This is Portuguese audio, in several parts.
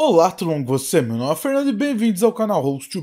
Olá, tudo bom com você? Meu nome é Fernando e bem-vindos ao canal host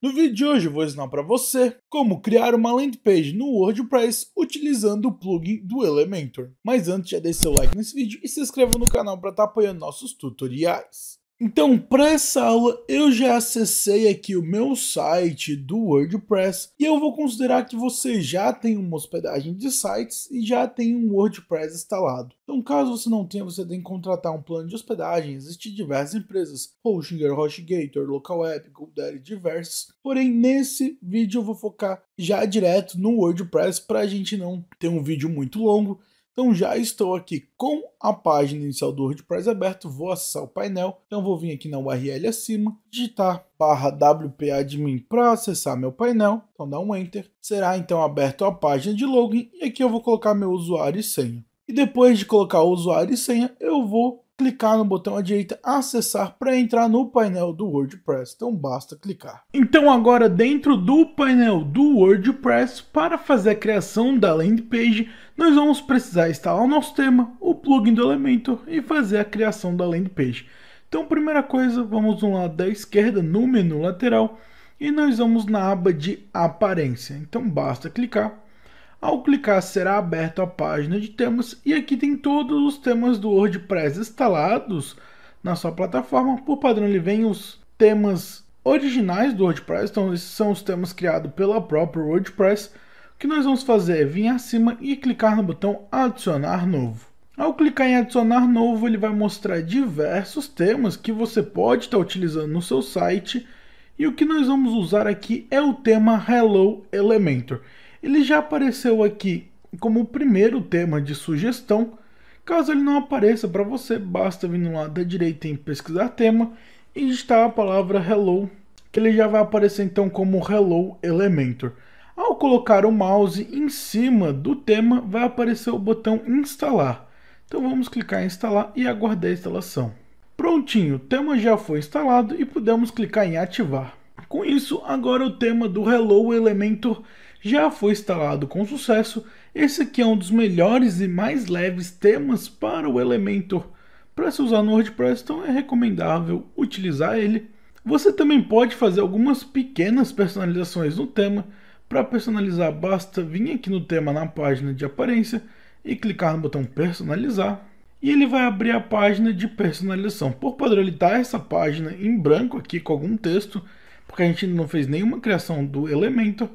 No vídeo de hoje eu vou ensinar para você como criar uma landing page no WordPress utilizando o plugin do Elementor. Mas antes, já deixe seu like nesse vídeo e se inscreva no canal para estar tá apoiando nossos tutoriais. Então, para essa aula, eu já acessei aqui o meu site do WordPress e eu vou considerar que você já tem uma hospedagem de sites e já tem um WordPress instalado. Então, caso você não tenha, você tem que contratar um plano de hospedagem. Existem diversas empresas, Hostinger, HostGator, LocalWeb, GoDaddy, diversas. Porém, nesse vídeo eu vou focar já direto no WordPress para a gente não ter um vídeo muito longo então já estou aqui com a página inicial do WordPress aberto, vou acessar o painel, então vou vir aqui na URL acima, digitar barra wp-admin para acessar meu painel, então dá um enter, será então aberto a página de login e aqui eu vou colocar meu usuário e senha. E depois de colocar o usuário e senha, eu vou clicar no botão à direita acessar para entrar no painel do WordPress, então basta clicar. Então agora dentro do painel do WordPress, para fazer a criação da landing page, nós vamos precisar instalar o nosso tema, o plugin do Elementor e fazer a criação da landing page. Então primeira coisa, vamos no lado da esquerda no menu lateral e nós vamos na aba de aparência, então basta clicar ao clicar será aberta a página de temas e aqui tem todos os temas do WordPress instalados na sua plataforma. Por padrão ele vem os temas originais do WordPress, então esses são os temas criados pela própria WordPress. O que nós vamos fazer é vir acima e clicar no botão adicionar novo. Ao clicar em adicionar novo, ele vai mostrar diversos temas que você pode estar utilizando no seu site. E o que nós vamos usar aqui é o tema Hello Elementor ele já apareceu aqui como o primeiro tema de sugestão. Caso ele não apareça para você, basta vir no lado da direita em pesquisar tema e digitar a palavra hello, que ele já vai aparecer então como hello elementor. Ao colocar o mouse em cima do tema, vai aparecer o botão instalar. Então vamos clicar em instalar e aguardar a instalação. Prontinho, o tema já foi instalado e podemos clicar em ativar. Com isso, agora o tema do Hello Elementor já foi instalado com sucesso, esse aqui é um dos melhores e mais leves temas para o Elementor. Para se usar no WordPress, então é recomendável utilizar ele. Você também pode fazer algumas pequenas personalizações no tema. Para personalizar, basta vir aqui no tema na página de aparência e clicar no botão personalizar. E ele vai abrir a página de personalização. Por padrão, ele está essa página em branco aqui com algum texto, porque a gente ainda não fez nenhuma criação do Elementor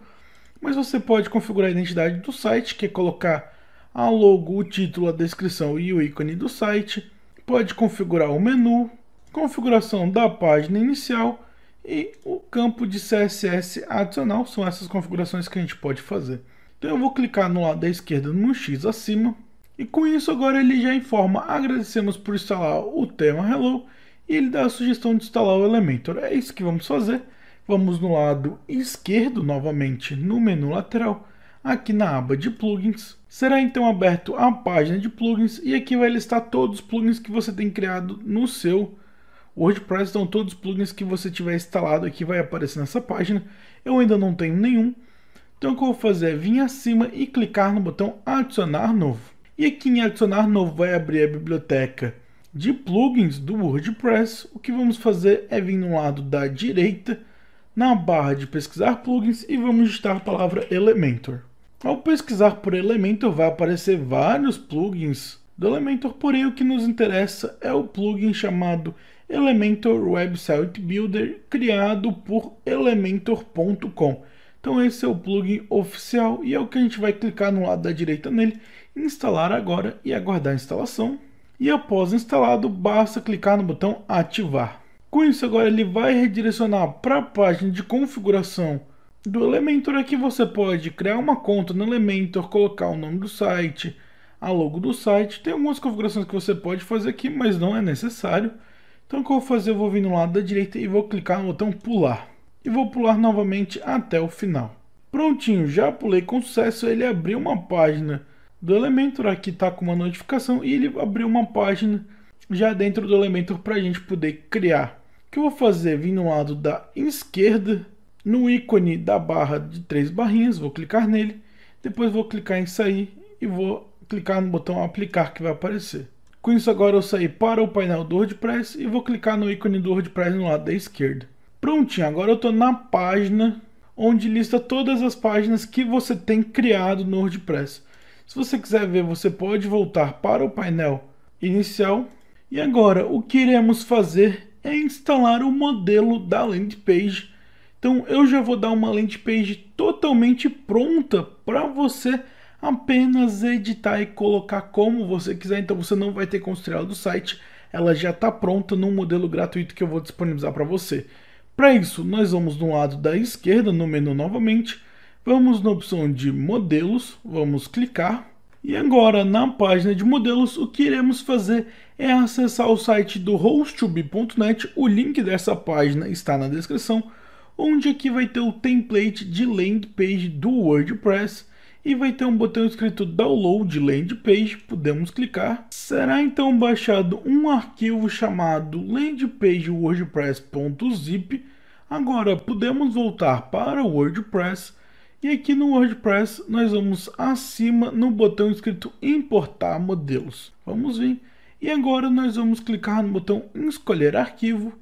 mas você pode configurar a identidade do site, que é colocar a logo, o título, a descrição e o ícone do site, pode configurar o menu, configuração da página inicial e o campo de CSS adicional, são essas configurações que a gente pode fazer. Então eu vou clicar no lado da esquerda no X acima, e com isso agora ele já informa, agradecemos por instalar o tema Hello, e ele dá a sugestão de instalar o Elementor. É isso que vamos fazer. Vamos no lado esquerdo novamente no menu lateral, aqui na aba de plugins. Será então aberto a página de plugins e aqui vai listar todos os plugins que você tem criado no seu WordPress. Então todos os plugins que você tiver instalado aqui vai aparecer nessa página. Eu ainda não tenho nenhum. Então o que eu vou fazer é vir acima e clicar no botão adicionar novo. E aqui em adicionar novo vai abrir a biblioteca de plugins do WordPress. O que vamos fazer é vir no lado da direita na barra de pesquisar plugins e vamos digitar a palavra Elementor. Ao pesquisar por Elementor vai aparecer vários plugins do Elementor, porém o que nos interessa é o plugin chamado Elementor Website Builder, criado por elementor.com. Então esse é o plugin oficial e é o que a gente vai clicar no lado da direita nele, instalar agora e aguardar a instalação. E após instalado, basta clicar no botão ativar. Com isso agora ele vai redirecionar para a página de configuração do Elementor. Aqui você pode criar uma conta no Elementor, colocar o nome do site, a logo do site. Tem algumas configurações que você pode fazer aqui, mas não é necessário. Então o que eu vou fazer, eu vou vir no lado da direita e vou clicar no botão pular. E vou pular novamente até o final. Prontinho, já pulei com sucesso, ele abriu uma página do Elementor, aqui está com uma notificação, e ele abriu uma página já dentro do Elementor para a gente poder criar que eu vou fazer? Vim no lado da esquerda, no ícone da barra de três barrinhas, vou clicar nele, depois vou clicar em sair e vou clicar no botão aplicar que vai aparecer. Com isso agora eu saí para o painel do WordPress e vou clicar no ícone do WordPress no lado da esquerda. Prontinho, agora eu estou na página onde lista todas as páginas que você tem criado no WordPress. Se você quiser ver, você pode voltar para o painel inicial. E agora, o que iremos fazer é instalar o modelo da landing page. Então eu já vou dar uma landing page totalmente pronta para você apenas editar e colocar como você quiser. Então você não vai ter que construir ela do site, ela já está pronta num modelo gratuito que eu vou disponibilizar para você. Para isso, nós vamos no lado da esquerda, no menu novamente, vamos na opção de modelos, vamos clicar. E agora, na página de modelos, o que iremos fazer é acessar o site do hostube.net. O link dessa página está na descrição, onde aqui vai ter o template de landing page do WordPress e vai ter um botão escrito download landing page, podemos clicar. Será então baixado um arquivo chamado WordPress.zip. Agora podemos voltar para o WordPress e aqui no WordPress nós vamos acima no botão escrito importar modelos. Vamos ver. E agora nós vamos clicar no botão escolher arquivo,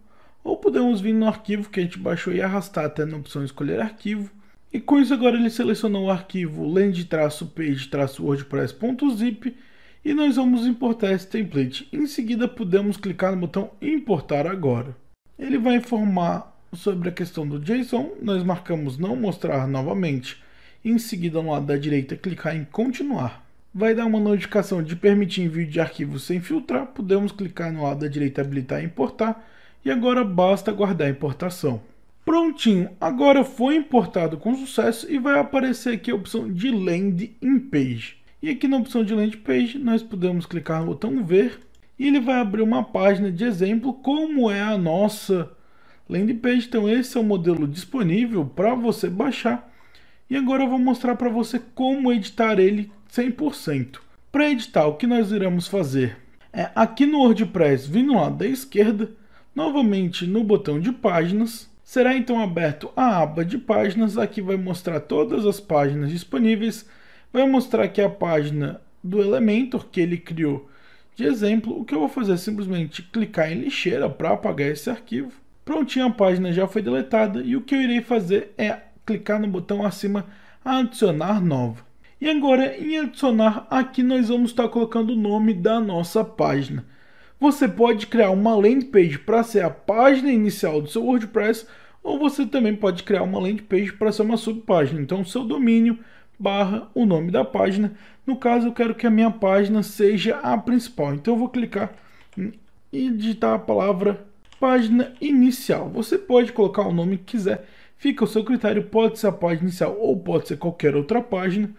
ou podemos vir no arquivo que a gente baixou e arrastar até na opção escolher arquivo. E com isso agora ele selecionou o arquivo land-page-wordpress.zip e nós vamos importar esse template. Em seguida podemos clicar no botão importar agora. Ele vai informar sobre a questão do JSON, nós marcamos não mostrar novamente. Em seguida no lado da direita clicar em continuar vai dar uma notificação de permitir envio de arquivos sem filtrar, podemos clicar no lado da direita habilitar importar e agora basta guardar a importação. Prontinho, agora foi importado com sucesso e vai aparecer aqui a opção de Land in Page. E aqui na opção de Land Page nós podemos clicar no botão ver e ele vai abrir uma página de exemplo como é a nossa Land Page. Então esse é o modelo disponível para você baixar. E agora eu vou mostrar para você como editar ele 100%. Para editar, o que nós iremos fazer? É, aqui no WordPress, vindo lá da esquerda, novamente no botão de páginas, será então aberto a aba de páginas, aqui vai mostrar todas as páginas disponíveis, vai mostrar aqui a página do Elementor que ele criou de exemplo, o que eu vou fazer é simplesmente clicar em lixeira para apagar esse arquivo. Prontinho, a página já foi deletada e o que eu irei fazer é clicar no botão acima adicionar nova. E agora em adicionar, aqui nós vamos estar tá colocando o nome da nossa página. Você pode criar uma landing page para ser a página inicial do seu WordPress ou você também pode criar uma landing page para ser uma subpágina. Então seu domínio barra o nome da página. No caso eu quero que a minha página seja a principal. Então eu vou clicar e digitar a palavra página inicial. Você pode colocar o nome que quiser. Fica ao seu critério, pode ser a página inicial ou pode ser qualquer outra página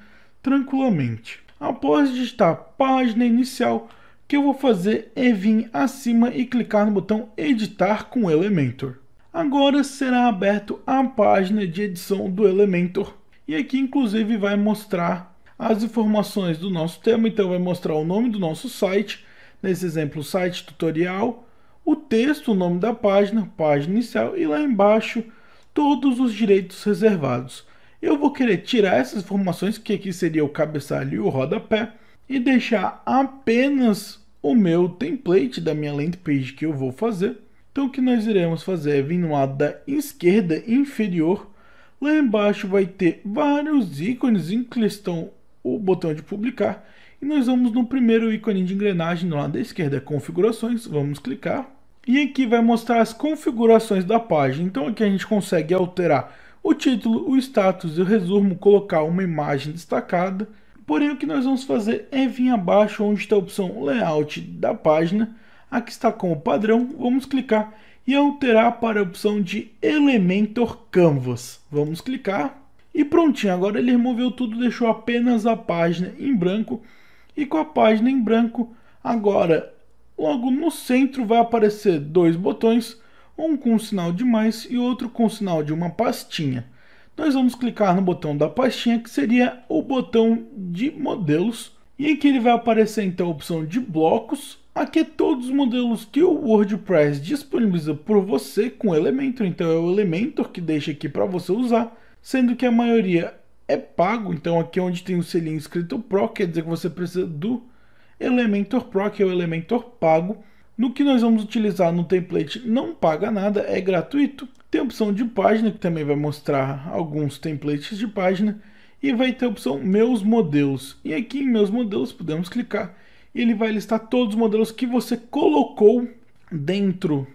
tranquilamente. Após digitar página inicial, o que eu vou fazer é vir acima e clicar no botão editar com Elementor. Agora será aberto a página de edição do Elementor e aqui inclusive vai mostrar as informações do nosso tema, então vai mostrar o nome do nosso site, nesse exemplo site tutorial, o texto, o nome da página, página inicial e lá embaixo todos os direitos reservados eu vou querer tirar essas informações, que aqui seria o cabeçalho e o rodapé, e deixar apenas o meu template da minha landing page que eu vou fazer. Então o que nós iremos fazer é vir no lado da esquerda inferior, lá embaixo vai ter vários ícones em que estão o botão de publicar, e nós vamos no primeiro ícone de engrenagem no lado da esquerda, configurações, vamos clicar, e aqui vai mostrar as configurações da página, então aqui a gente consegue alterar o título, o status e o resumo colocar uma imagem destacada. Porém, o que nós vamos fazer é vir abaixo onde está a opção Layout da página. Aqui está como padrão, vamos clicar e alterar para a opção de Elementor Canvas. Vamos clicar e prontinho, agora ele removeu tudo, deixou apenas a página em branco. E com a página em branco, agora logo no centro vai aparecer dois botões um com o sinal de mais e outro com o sinal de uma pastinha. Nós vamos clicar no botão da pastinha, que seria o botão de modelos, e aqui ele vai aparecer então a opção de blocos. Aqui é todos os modelos que o WordPress disponibiliza por você com Elementor, então é o Elementor que deixa aqui para você usar, sendo que a maioria é pago, então aqui é onde tem o selinho escrito Pro, quer dizer que você precisa do Elementor Pro, que é o Elementor pago, no que nós vamos utilizar no template não paga nada, é gratuito. Tem a opção de página, que também vai mostrar alguns templates de página. E vai ter a opção meus modelos. E aqui em meus modelos podemos clicar. E ele vai listar todos os modelos que você colocou dentro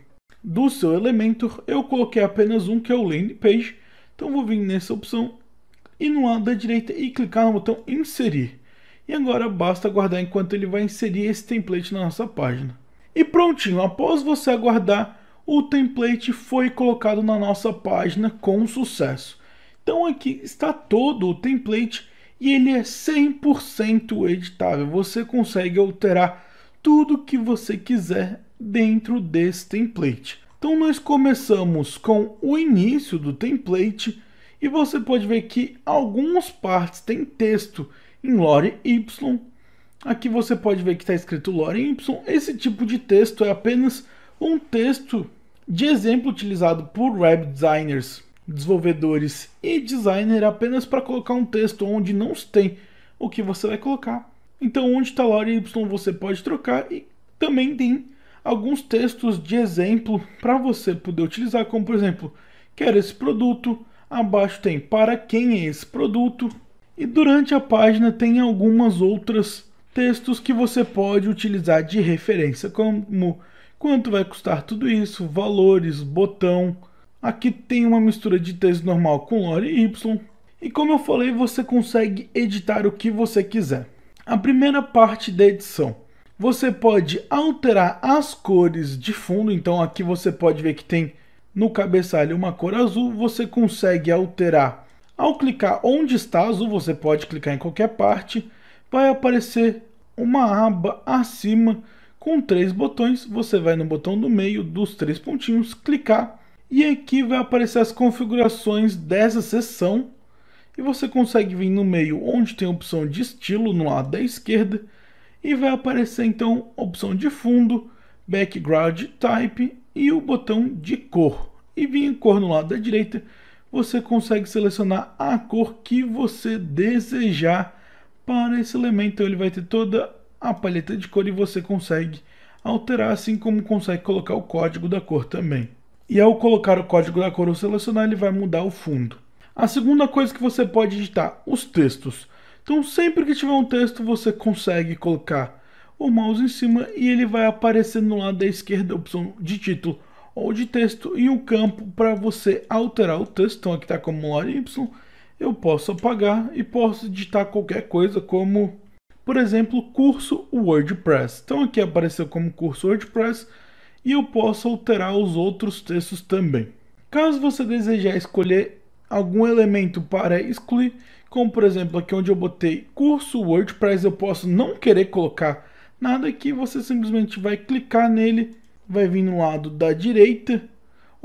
do seu Elementor. Eu coloquei apenas um que é o Landing Page. Então vou vir nessa opção e no lado da direita e clicar no botão inserir. E agora basta aguardar enquanto ele vai inserir esse template na nossa página. E prontinho, após você aguardar, o template foi colocado na nossa página com sucesso. Então aqui está todo o template e ele é 100% editável. Você consegue alterar tudo que você quiser dentro desse template. Então nós começamos com o início do template e você pode ver que algumas partes têm texto em lore Y, Aqui você pode ver que está escrito Lorem Ipsum. Esse tipo de texto é apenas um texto de exemplo utilizado por web designers, desenvolvedores e designer apenas para colocar um texto onde não se tem o que você vai colocar. Então, onde está Lorem Ipsum você pode trocar e também tem alguns textos de exemplo para você poder utilizar, como por exemplo, quero esse produto, abaixo tem para quem é esse produto, e durante a página tem algumas outras textos que você pode utilizar de referência, como quanto vai custar tudo isso, valores, botão. Aqui tem uma mistura de texto normal com lore y. E como eu falei, você consegue editar o que você quiser. A primeira parte da edição. Você pode alterar as cores de fundo, então aqui você pode ver que tem no cabeçalho uma cor azul, você consegue alterar. Ao clicar onde está azul, você pode clicar em qualquer parte, vai aparecer uma aba acima com três botões. Você vai no botão do meio dos três pontinhos, clicar e aqui vai aparecer as configurações dessa seção. E você consegue vir no meio onde tem a opção de estilo no lado da esquerda e vai aparecer então a opção de fundo, background type e o botão de cor. E vir em cor no lado da direita, você consegue selecionar a cor que você desejar para esse elemento ele vai ter toda a paleta de cor e você consegue alterar, assim como consegue colocar o código da cor também. E ao colocar o código da cor ou selecionar, ele vai mudar o fundo. A segunda coisa que você pode editar, os textos. Então sempre que tiver um texto, você consegue colocar o mouse em cima e ele vai aparecer no lado da esquerda a opção de título ou de texto e um campo para você alterar o texto. Então aqui está como lore Y eu posso apagar e posso digitar qualquer coisa como, por exemplo, curso WordPress. Então aqui apareceu como curso WordPress e eu posso alterar os outros textos também. Caso você desejar escolher algum elemento para excluir, como por exemplo aqui onde eu botei curso WordPress, eu posso não querer colocar nada aqui, você simplesmente vai clicar nele, vai vir no lado da direita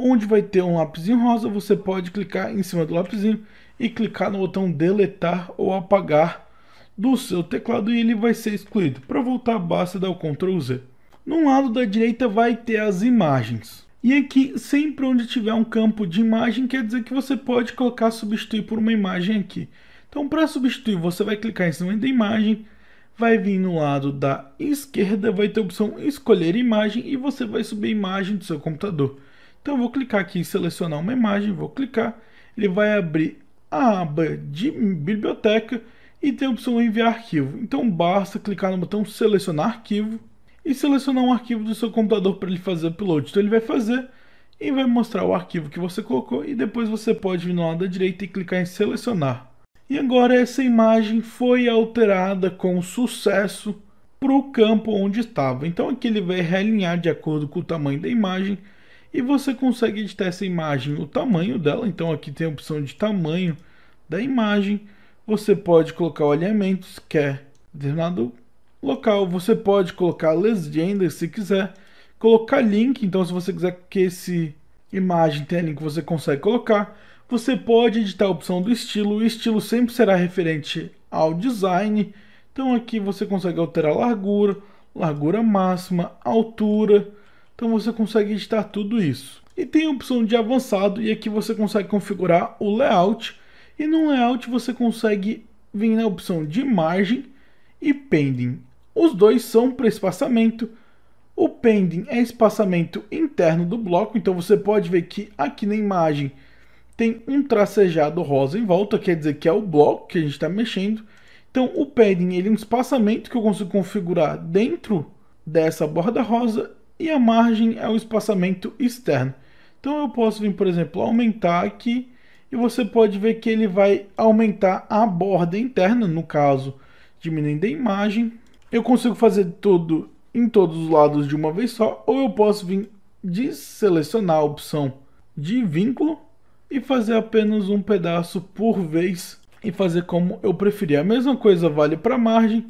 Onde vai ter um lápis rosa, você pode clicar em cima do lápis e clicar no botão deletar ou apagar do seu teclado e ele vai ser excluído. Para voltar, basta dar o Ctrl Z. No lado da direita vai ter as imagens. E aqui, sempre onde tiver um campo de imagem, quer dizer que você pode colocar substituir por uma imagem aqui. Então, para substituir, você vai clicar em cima da imagem, vai vir no lado da esquerda, vai ter a opção escolher imagem e você vai subir a imagem do seu computador. Então eu vou clicar aqui em selecionar uma imagem, vou clicar, ele vai abrir a aba de biblioteca e tem a opção enviar arquivo. Então basta clicar no botão selecionar arquivo e selecionar um arquivo do seu computador para ele fazer upload. Então ele vai fazer e vai mostrar o arquivo que você colocou e depois você pode vir no lado da direita e clicar em selecionar. E agora essa imagem foi alterada com sucesso para o campo onde estava. Então aqui ele vai realinhar de acordo com o tamanho da imagem e você consegue editar essa imagem, o tamanho dela. Então aqui tem a opção de tamanho da imagem. Você pode colocar o alinhamento se quer é determinado local. Você pode colocar legenda se quiser. Colocar link, então se você quiser que esse imagem tenha link, você consegue colocar. Você pode editar a opção do estilo. O estilo sempre será referente ao design. Então aqui você consegue alterar a largura, largura máxima, altura então você consegue editar tudo isso. E tem a opção de avançado, e aqui você consegue configurar o layout. E no layout você consegue vir na opção de margem e pending. Os dois são para espaçamento. O pending é espaçamento interno do bloco, então você pode ver que aqui na imagem tem um tracejado rosa em volta, quer dizer que é o bloco que a gente está mexendo. Então o padding ele é um espaçamento que eu consigo configurar dentro dessa borda rosa e a margem é o espaçamento externo. Então eu posso vir, por exemplo, aumentar aqui e você pode ver que ele vai aumentar a borda interna, no caso, diminuindo a imagem. Eu consigo fazer tudo em todos os lados de uma vez só, ou eu posso vir deselecionar a opção de vínculo e fazer apenas um pedaço por vez e fazer como eu preferir. A mesma coisa vale para a margem,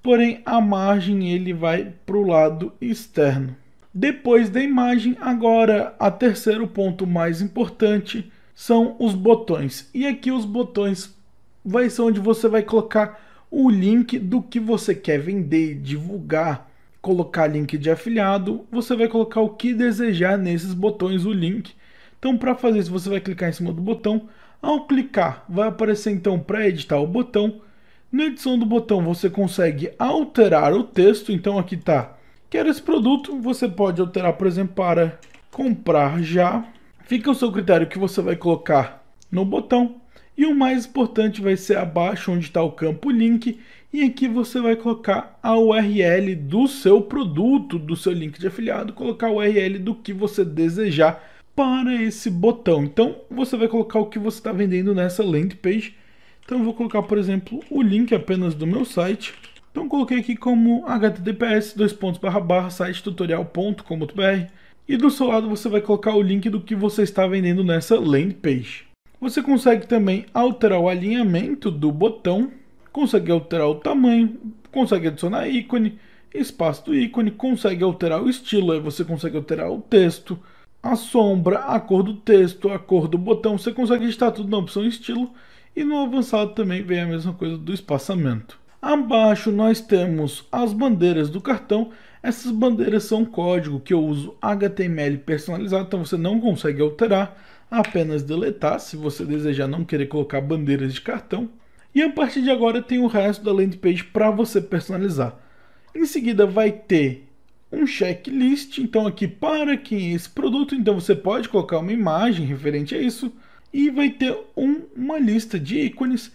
porém a margem ele vai para o lado externo. Depois da imagem, agora a terceiro ponto mais importante são os botões. E aqui os botões vai ser onde você vai colocar o link do que você quer vender, divulgar, colocar link de afiliado, você vai colocar o que desejar nesses botões, o link. Então para fazer isso, você vai clicar em cima do botão. Ao clicar, vai aparecer então para editar o botão. Na edição do botão, você consegue alterar o texto, então aqui está Quero esse produto, você pode alterar, por exemplo, para comprar já. Fica o seu critério que você vai colocar no botão. E o mais importante vai ser abaixo onde está o campo link. E aqui você vai colocar a URL do seu produto, do seu link de afiliado, colocar a URL do que você desejar para esse botão. Então você vai colocar o que você está vendendo nessa landing page. Então eu vou colocar, por exemplo, o link apenas do meu site. Então coloquei aqui como https dois site tutorial.com.br e do seu lado você vai colocar o link do que você está vendendo nessa landing page. Você consegue também alterar o alinhamento do botão, consegue alterar o tamanho, consegue adicionar ícone, espaço do ícone, consegue alterar o estilo, aí você consegue alterar o texto, a sombra, a cor do texto, a cor do botão, você consegue editar tudo na opção estilo e no avançado também vem a mesma coisa do espaçamento. Abaixo nós temos as bandeiras do cartão. Essas bandeiras são código que eu uso HTML personalizado, então você não consegue alterar, apenas deletar se você desejar não querer colocar bandeiras de cartão. E a partir de agora tem o resto da landing page para você personalizar. Em seguida vai ter um checklist, então aqui para quem é esse produto, então você pode colocar uma imagem referente a isso e vai ter um, uma lista de ícones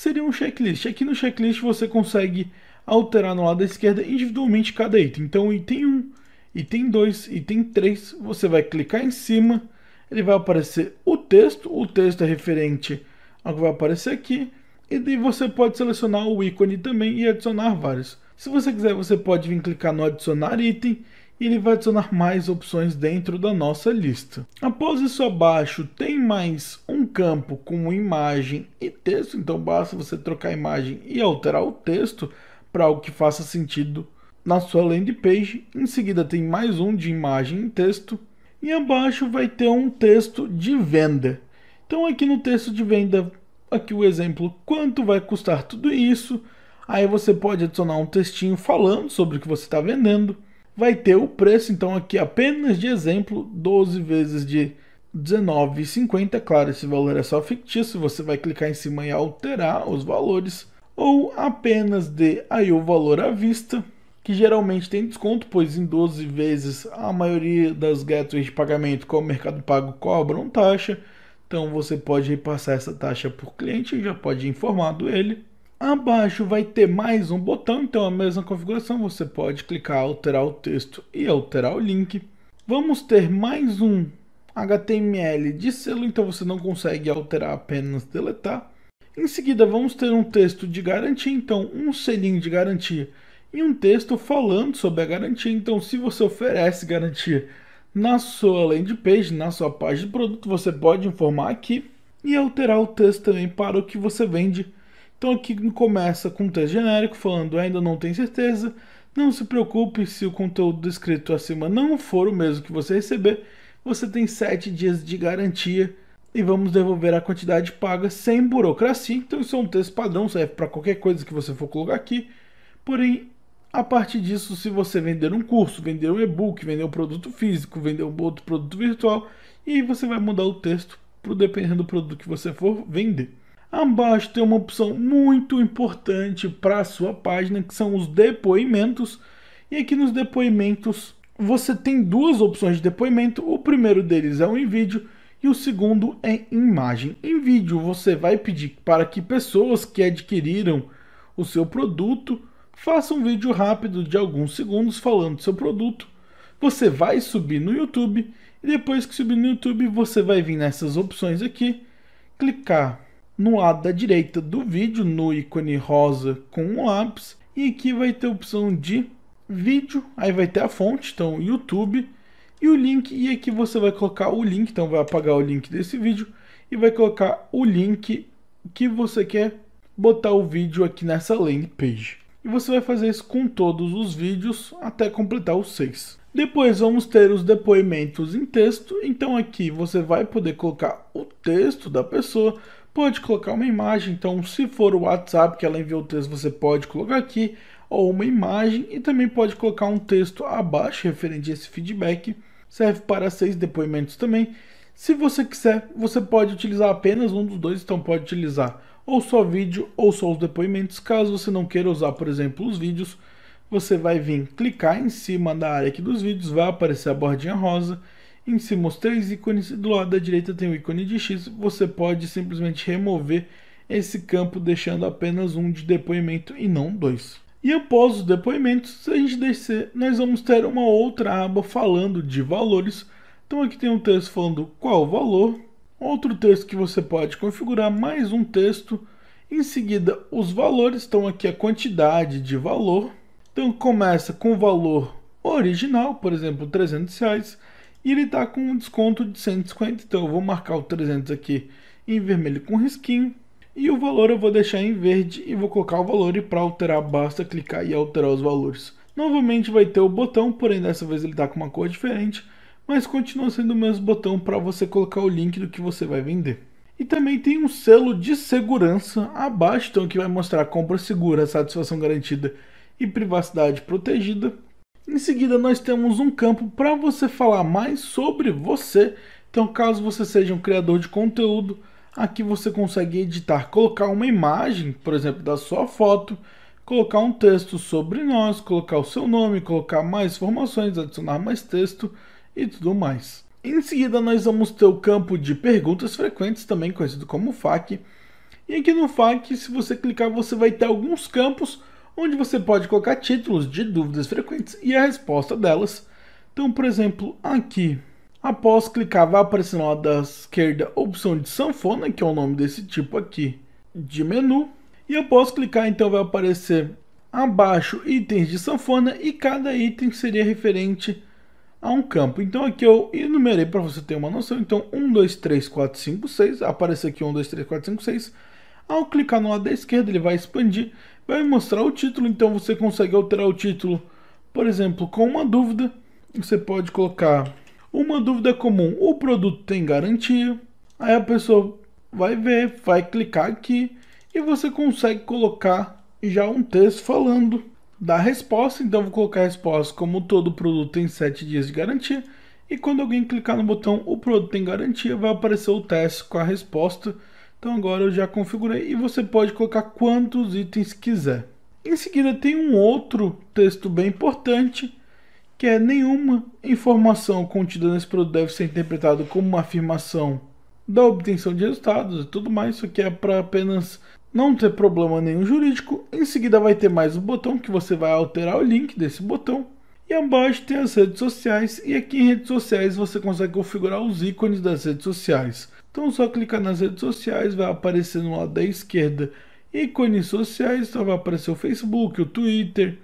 seria um checklist. Aqui no checklist você consegue alterar no lado esquerdo individualmente cada item. Então, item 1, item 2, item 3, você vai clicar em cima, ele vai aparecer o texto, o texto é referente ao que vai aparecer aqui, e daí você pode selecionar o ícone também e adicionar vários. Se você quiser, você pode vir clicar no adicionar item e ele vai adicionar mais opções dentro da nossa lista. Após isso abaixo tem mais um campo com imagem e texto, então basta você trocar a imagem e alterar o texto para algo que faça sentido na sua landing page. Em seguida tem mais um de imagem e texto e abaixo vai ter um texto de venda. Então aqui no texto de venda, aqui o exemplo, quanto vai custar tudo isso? Aí você pode adicionar um textinho falando sobre o que você está vendendo vai ter o preço, então aqui apenas de exemplo, 12 vezes de 19,50. Claro, esse valor é só fictício, você vai clicar em cima e alterar os valores. Ou apenas de aí o valor à vista, que geralmente tem desconto, pois em 12 vezes a maioria das gateways de pagamento, como o Mercado Pago, cobram taxa. Então você pode repassar essa taxa por cliente, já pode ir informado ele. Abaixo vai ter mais um botão, então a mesma configuração, você pode clicar alterar o texto e alterar o link. Vamos ter mais um HTML de selo, então você não consegue alterar, apenas deletar. Em seguida, vamos ter um texto de garantia, então um selinho de garantia e um texto falando sobre a garantia. Então, se você oferece garantia na sua landing page, na sua página de produto, você pode informar aqui e alterar o texto também para o que você vende então aqui começa com um texto genérico falando ainda não tem certeza. Não se preocupe se o conteúdo descrito acima não for o mesmo que você receber. Você tem 7 dias de garantia e vamos devolver a quantidade paga sem burocracia. Então isso é um texto padrão, serve para qualquer coisa que você for colocar aqui. Porém, a partir disso, se você vender um curso, vender um e-book, vender um produto físico, vender um outro produto virtual, e você vai mudar o texto pro, dependendo do produto que você for vender. Abaixo tem uma opção muito importante para a sua página, que são os depoimentos. E aqui nos depoimentos você tem duas opções de depoimento. O primeiro deles é um em vídeo e o segundo é imagem. Em vídeo você vai pedir para que pessoas que adquiriram o seu produto façam um vídeo rápido de alguns segundos falando do seu produto. Você vai subir no YouTube e depois que subir no YouTube você vai vir nessas opções aqui, clicar no lado da direita do vídeo, no ícone rosa com um lápis, e aqui vai ter a opção de vídeo, aí vai ter a fonte, então YouTube, e o link, e aqui você vai colocar o link, então vai apagar o link desse vídeo, e vai colocar o link que você quer botar o vídeo aqui nessa landing page. E você vai fazer isso com todos os vídeos até completar os seis. Depois vamos ter os depoimentos em texto, então aqui você vai poder colocar o texto da pessoa, pode colocar uma imagem. Então, se for o WhatsApp que ela enviou o texto, você pode colocar aqui, ou uma imagem, e também pode colocar um texto abaixo referente a esse feedback. Serve para seis depoimentos também. Se você quiser, você pode utilizar apenas um dos dois, então pode utilizar ou só vídeo ou só os depoimentos. Caso você não queira usar, por exemplo, os vídeos, você vai vir clicar em cima da área aqui dos vídeos, vai aparecer a bordinha rosa em Simos 3 ícones, do lado da direita tem o ícone de X, você pode simplesmente remover esse campo deixando apenas um de depoimento e não dois. E após os depoimentos, se a gente descer, nós vamos ter uma outra aba falando de valores. Então aqui tem um texto falando qual o valor, outro texto que você pode configurar, mais um texto. Em seguida, os valores, estão aqui a quantidade de valor. Então começa com o valor original, por exemplo, 300 reais. E ele está com um desconto de 150, então eu vou marcar o 300 aqui em vermelho com risquinho. E o valor eu vou deixar em verde e vou colocar o valor e para alterar basta clicar e alterar os valores. Novamente vai ter o botão, porém dessa vez ele está com uma cor diferente, mas continua sendo o mesmo botão para você colocar o link do que você vai vender. E também tem um selo de segurança abaixo, então que vai mostrar compra segura, satisfação garantida e privacidade protegida. Em seguida, nós temos um campo para você falar mais sobre você. Então, caso você seja um criador de conteúdo, aqui você consegue editar, colocar uma imagem, por exemplo, da sua foto, colocar um texto sobre nós, colocar o seu nome, colocar mais informações, adicionar mais texto e tudo mais. Em seguida, nós vamos ter o campo de perguntas frequentes, também conhecido como FAQ. E aqui no FAQ, se você clicar, você vai ter alguns campos onde você pode colocar títulos de dúvidas frequentes e a resposta delas. Então, por exemplo, aqui, após clicar, vai aparecer na da esquerda a opção de sanfona, que é o nome desse tipo aqui de menu. E após clicar, então, vai aparecer abaixo itens de sanfona e cada item seria referente a um campo. Então aqui eu enumerei para você ter uma noção. Então 1, 2, 3, 4, 5, 6. Aparece aqui 1, 2, 3, 4, 5, 6. Ao clicar no lado da esquerda ele vai expandir vai mostrar o título, então você consegue alterar o título. Por exemplo, com uma dúvida, você pode colocar uma dúvida comum: o produto tem garantia? Aí a pessoa vai ver, vai clicar aqui e você consegue colocar já um texto falando da resposta. Então vou colocar a resposta como todo produto tem 7 dias de garantia. E quando alguém clicar no botão o produto tem garantia, vai aparecer o teste com a resposta então agora eu já configurei e você pode colocar quantos itens quiser. Em seguida tem um outro texto bem importante, que é nenhuma informação contida nesse produto deve ser interpretada como uma afirmação da obtenção de resultados e tudo mais. Isso aqui é para apenas não ter problema nenhum jurídico. Em seguida vai ter mais um botão que você vai alterar o link desse botão. E abaixo tem as redes sociais e aqui em redes sociais você consegue configurar os ícones das redes sociais. Então só clicar nas redes sociais, vai aparecer no lado da esquerda ícones sociais, só vai aparecer o Facebook, o Twitter,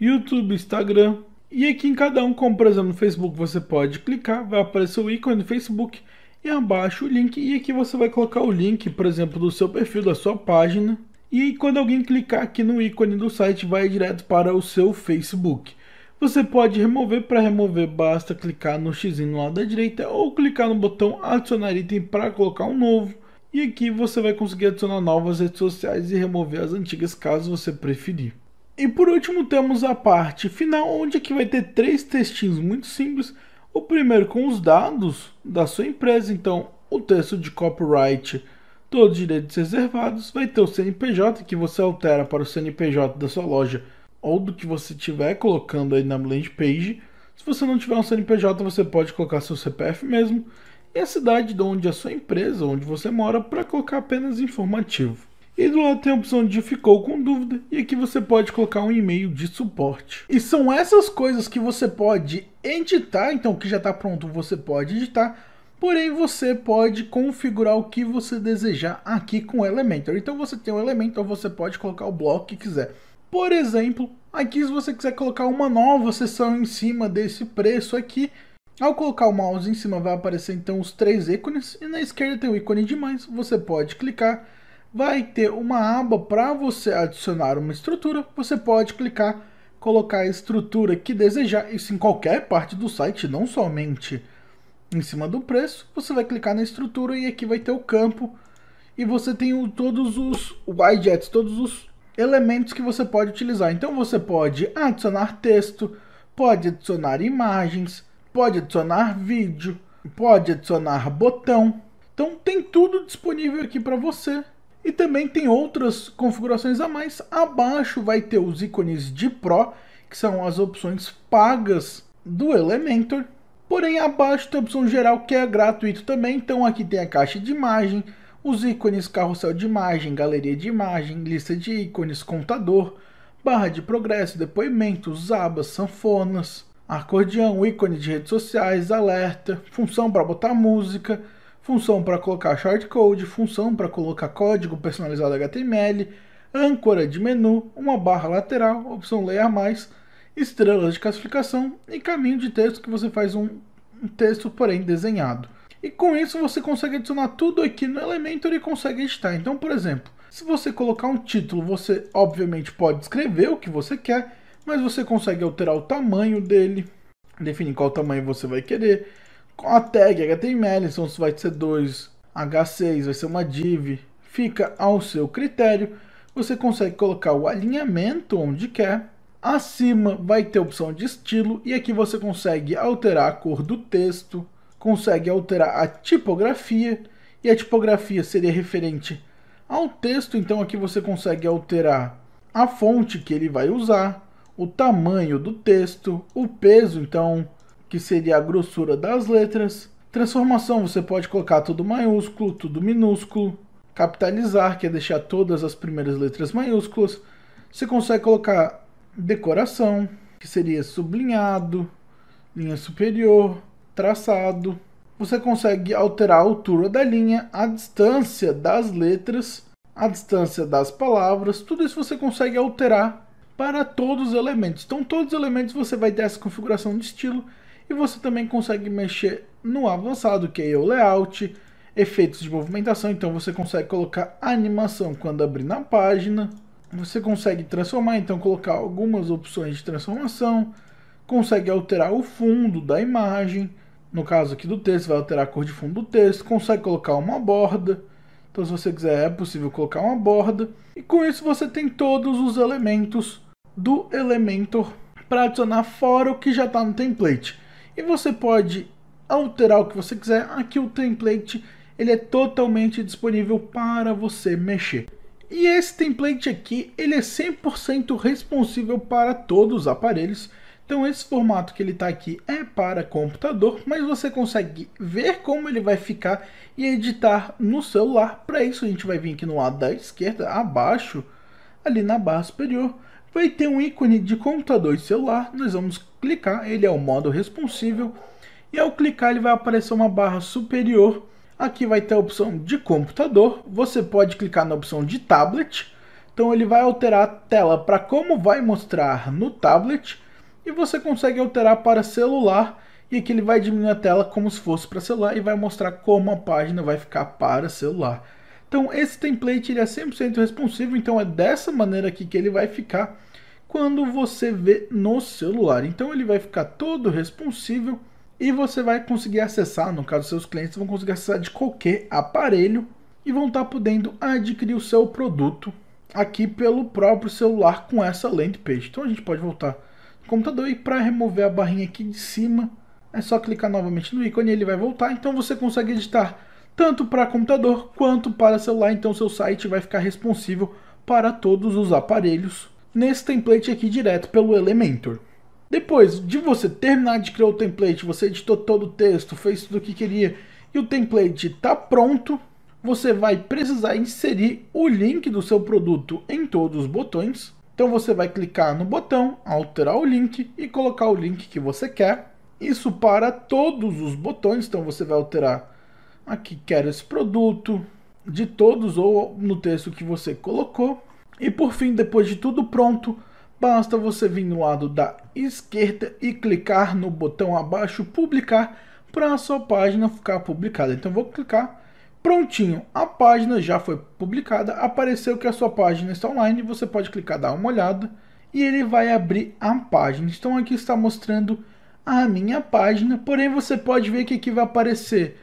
YouTube, Instagram. E aqui em cada um, como por exemplo no Facebook, você pode clicar, vai aparecer o ícone do Facebook e abaixo o link. E aqui você vai colocar o link, por exemplo, do seu perfil, da sua página. E quando alguém clicar aqui no ícone do site, vai direto para o seu Facebook. Você pode remover, para remover basta clicar no x no lado da direita ou clicar no botão adicionar item para colocar um novo. E aqui você vai conseguir adicionar novas redes sociais e remover as antigas caso você preferir. E por último temos a parte final, onde aqui vai ter três textinhos muito simples. O primeiro com os dados da sua empresa, então o texto de copyright, todos os direitos reservados. Vai ter o CNPJ, que você altera para o CNPJ da sua loja ou do que você tiver colocando aí na landing page. Se você não tiver um CNPJ, você pode colocar seu CPF mesmo e a cidade de onde é a sua empresa, onde você mora, para colocar apenas informativo. E do lado tem a opção de ficou com dúvida, e aqui você pode colocar um e-mail de suporte. E são essas coisas que você pode editar, então o que já está pronto você pode editar, porém você pode configurar o que você desejar aqui com o Elementor. Então você tem o Elementor, você pode colocar o bloco que quiser. Por exemplo, aqui se você quiser colocar uma nova seção em cima desse preço aqui, ao colocar o mouse em cima vai aparecer então os três ícones e na esquerda tem o ícone de mais, você pode clicar. Vai ter uma aba para você adicionar uma estrutura, você pode clicar, colocar a estrutura que desejar, isso em qualquer parte do site, não somente em cima do preço. Você vai clicar na estrutura e aqui vai ter o campo e você tem o, todos os widgets, todos os elementos que você pode utilizar. Então você pode adicionar texto, pode adicionar imagens, pode adicionar vídeo, pode adicionar botão. Então tem tudo disponível aqui para você. E também tem outras configurações a mais. Abaixo vai ter os ícones de Pro, que são as opções pagas do Elementor. Porém, abaixo tem a opção geral que é gratuito também. Então aqui tem a caixa de imagem, os ícones carrossel de imagem, galeria de imagem, lista de ícones, contador, barra de progresso, depoimentos, abas, sanfonas, acordeão, ícone de redes sociais, alerta, função para botar música, função para colocar shortcode, função para colocar código personalizado HTML, âncora de menu, uma barra lateral, opção ler mais, estrelas de classificação e caminho de texto que você faz um texto, porém desenhado. E com isso você consegue adicionar tudo aqui no Elementor e consegue editar. Então, por exemplo, se você colocar um título, você obviamente pode escrever o que você quer, mas você consegue alterar o tamanho dele, definir qual tamanho você vai querer, com a tag HTML, então se vai ser 2, H6, vai ser uma div, fica ao seu critério. Você consegue colocar o alinhamento onde quer, acima vai ter a opção de estilo e aqui você consegue alterar a cor do texto, consegue alterar a tipografia, e a tipografia seria referente ao texto, então aqui você consegue alterar a fonte que ele vai usar, o tamanho do texto, o peso, então, que seria a grossura das letras. Transformação, você pode colocar tudo maiúsculo, tudo minúsculo. Capitalizar, que é deixar todas as primeiras letras maiúsculas. Você consegue colocar decoração, que seria sublinhado, linha superior, traçado. Você consegue alterar a altura da linha, a distância das letras, a distância das palavras, tudo isso você consegue alterar para todos os elementos. Então, todos os elementos você vai ter essa configuração de estilo e você também consegue mexer no avançado, que é o layout, efeitos de movimentação, então você consegue colocar animação quando abrir na página, você consegue transformar, então colocar algumas opções de transformação, consegue alterar o fundo da imagem, no caso aqui do texto, vai alterar a cor de fundo do texto, consegue colocar uma borda. Então, se você quiser, é possível colocar uma borda. E com isso, você tem todos os elementos do Elementor para adicionar fora o que já está no template. E você pode alterar o que você quiser. Aqui o template ele é totalmente disponível para você mexer. E esse template aqui, ele é 100% responsível para todos os aparelhos. Então esse formato que ele está aqui é para computador, mas você consegue ver como ele vai ficar e editar no celular. Para isso a gente vai vir aqui no lado da esquerda, abaixo, ali na barra superior, vai ter um ícone de computador e celular, nós vamos clicar, ele é o modo responsível, e ao clicar ele vai aparecer uma barra superior, aqui vai ter a opção de computador, você pode clicar na opção de tablet, então ele vai alterar a tela para como vai mostrar no tablet, e você consegue alterar para celular e aqui ele vai diminuir a tela como se fosse para celular e vai mostrar como a página vai ficar para celular. Então esse template ele é 100% responsivo, então é dessa maneira aqui que ele vai ficar quando você vê no celular. Então ele vai ficar todo responsivo e você vai conseguir acessar, no caso seus clientes vão conseguir acessar de qualquer aparelho e vão estar tá podendo adquirir o seu produto aqui pelo próprio celular com essa landing page. Então a gente pode voltar computador e para remover a barrinha aqui de cima é só clicar novamente no ícone e ele vai voltar. Então você consegue editar tanto para computador quanto para celular, então seu site vai ficar responsivo para todos os aparelhos nesse template aqui direto pelo Elementor. Depois de você terminar de criar o template, você editou todo o texto, fez tudo o que queria e o template está pronto, você vai precisar inserir o link do seu produto em todos os botões. Então você vai clicar no botão, alterar o link e colocar o link que você quer. Isso para todos os botões, então você vai alterar aqui quero esse produto de todos ou no texto que você colocou. E por fim, depois de tudo pronto, basta você vir no lado da esquerda e clicar no botão abaixo publicar para a sua página ficar publicada. Então vou clicar Prontinho, a página já foi publicada, apareceu que a sua página está online, você pode clicar dar uma olhada e ele vai abrir a página. Então aqui está mostrando a minha página, porém você pode ver que aqui vai aparecer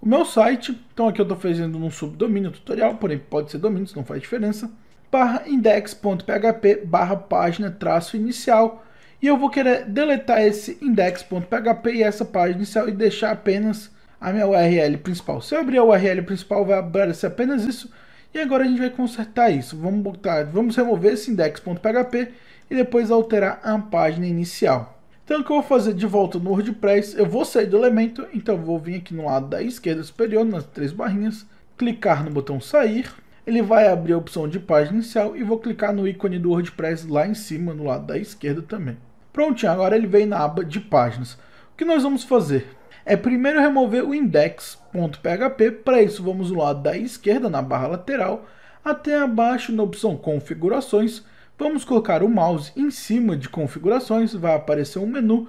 o meu site, então aqui eu estou fazendo um subdomínio tutorial, porém pode ser domínio, isso não faz diferença, barra index.php barra página traço inicial, e eu vou querer deletar esse index.php e essa página inicial e deixar apenas a minha URL principal. Se eu abrir a URL principal, vai aparecer apenas isso. E agora a gente vai consertar isso. Vamos botar, vamos remover esse index.php e depois alterar a página inicial. Então o que eu vou fazer de volta no WordPress, eu vou sair do elemento, então vou vir aqui no lado da esquerda superior, nas três barrinhas, clicar no botão sair, ele vai abrir a opção de página inicial e vou clicar no ícone do WordPress lá em cima, no lado da esquerda também. Prontinho, agora ele vem na aba de páginas. O que nós vamos fazer? é primeiro remover o index.php, para isso vamos do lado da esquerda na barra lateral, até abaixo na opção configurações, vamos colocar o mouse em cima de configurações, vai aparecer um menu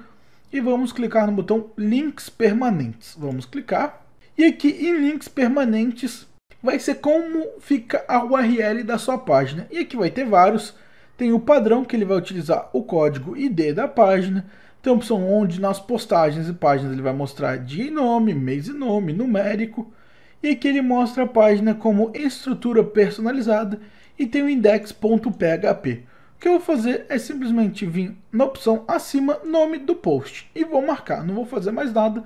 e vamos clicar no botão links permanentes, vamos clicar e aqui em links permanentes vai ser como fica a URL da sua página e aqui vai ter vários, tem o padrão que ele vai utilizar o código ID da página, tem a opção onde nas postagens e páginas ele vai mostrar dia e nome, mês e nome, numérico. E aqui ele mostra a página como estrutura personalizada e tem o index.php. O que eu vou fazer é simplesmente vir na opção acima, nome do post. E vou marcar, não vou fazer mais nada,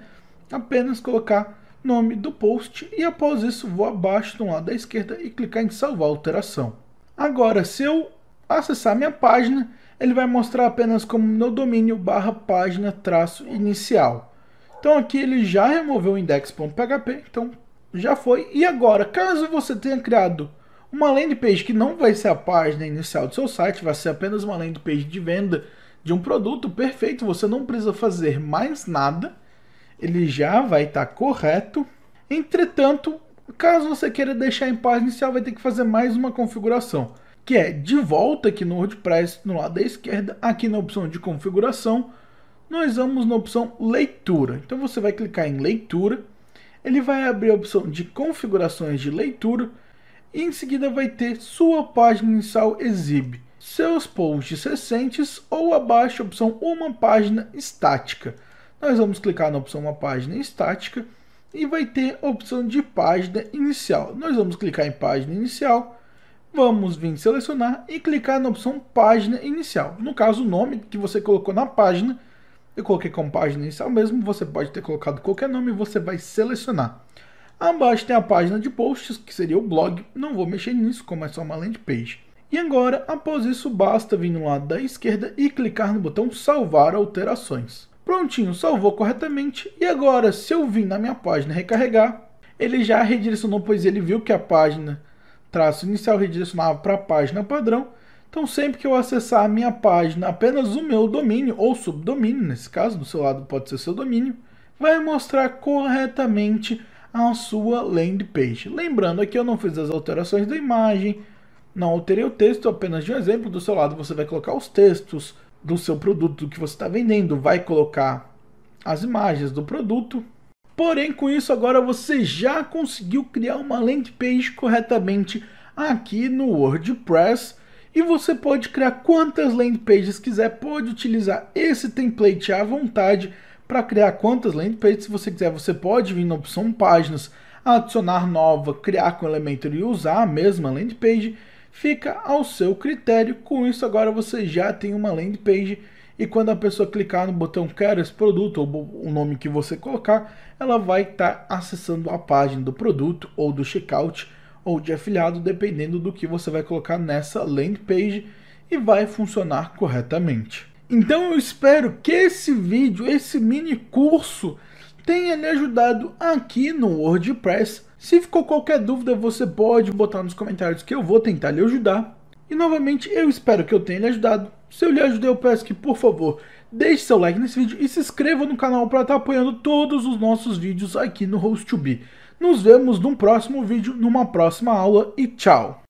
apenas colocar nome do post e após isso vou abaixo do lado da esquerda e clicar em salvar alteração. Agora, se eu acessar minha página, ele vai mostrar apenas como no domínio barra página traço inicial. Então aqui ele já removeu o index.php, então já foi. E agora, caso você tenha criado uma landing page que não vai ser a página inicial do seu site, vai ser apenas uma landing page de venda de um produto, perfeito, você não precisa fazer mais nada, ele já vai estar tá correto. Entretanto, caso você queira deixar em página inicial, vai ter que fazer mais uma configuração que é de volta aqui no WordPress, no lado da esquerda, aqui na opção de configuração, nós vamos na opção leitura. Então você vai clicar em leitura, ele vai abrir a opção de configurações de leitura e em seguida vai ter sua página inicial exibe, seus posts recentes ou abaixo a opção uma página estática. Nós vamos clicar na opção uma página estática e vai ter a opção de página inicial. Nós vamos clicar em página inicial Vamos vir selecionar e clicar na opção página inicial. No caso, o nome que você colocou na página, eu coloquei como página inicial mesmo, você pode ter colocado qualquer nome você vai selecionar. Abaixo tem a página de posts, que seria o blog, não vou mexer nisso, como é só uma landing page. E agora, após isso, basta vir no lado da esquerda e clicar no botão salvar alterações. Prontinho, salvou corretamente. E agora, se eu vir na minha página recarregar, ele já redirecionou, pois ele viu que a página traço inicial redirecionava para a página padrão. Então, sempre que eu acessar a minha página, apenas o meu domínio ou subdomínio, nesse caso, do seu lado pode ser seu domínio, vai mostrar corretamente a sua landing page. Lembrando aqui, eu não fiz as alterações da imagem, não alterei o texto, apenas de um exemplo. Do seu lado, você vai colocar os textos do seu produto que você está vendendo, vai colocar as imagens do produto. Porém, com isso, agora você já conseguiu criar uma landing page corretamente aqui no WordPress e você pode criar quantas landing pages quiser, pode utilizar esse template à vontade para criar quantas landing pages se você quiser. Você pode vir na opção páginas, adicionar nova, criar com elemento e usar a mesma landing page, fica ao seu critério. Com isso agora você já tem uma landing page e quando a pessoa clicar no botão quero esse produto ou o nome que você colocar, ela vai estar tá acessando a página do produto ou do checkout ou de afiliado, dependendo do que você vai colocar nessa landing page e vai funcionar corretamente. Então eu espero que esse vídeo, esse mini curso, tenha lhe ajudado aqui no WordPress. Se ficou qualquer dúvida, você pode botar nos comentários que eu vou tentar lhe ajudar. E novamente, eu espero que eu tenha lhe ajudado. Se eu lhe ajudei, eu peço que, por favor, deixe seu like nesse vídeo e se inscreva no canal para estar tá apoiando todos os nossos vídeos aqui no Host2B. Nos vemos num próximo vídeo, numa próxima aula e tchau!